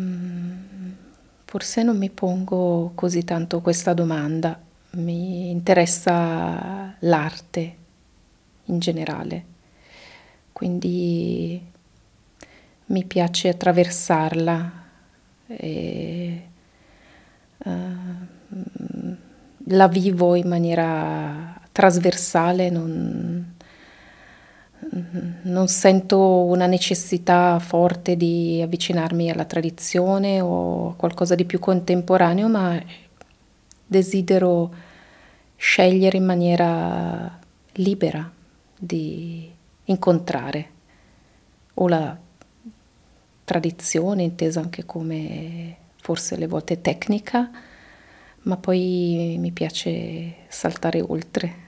Mm, forse non mi pongo così tanto questa domanda, mi interessa l'arte in generale, quindi mi piace attraversarla e uh, la vivo in maniera trasversale. Non Mm-hmm. non sento una necessità forte di avvicinarmi alla tradizione o a qualcosa di più contemporaneo, ma desidero scegliere in maniera libera di incontrare o la tradizione intesa anche come forse alle volte tecnica, ma poi mi piace saltare oltre.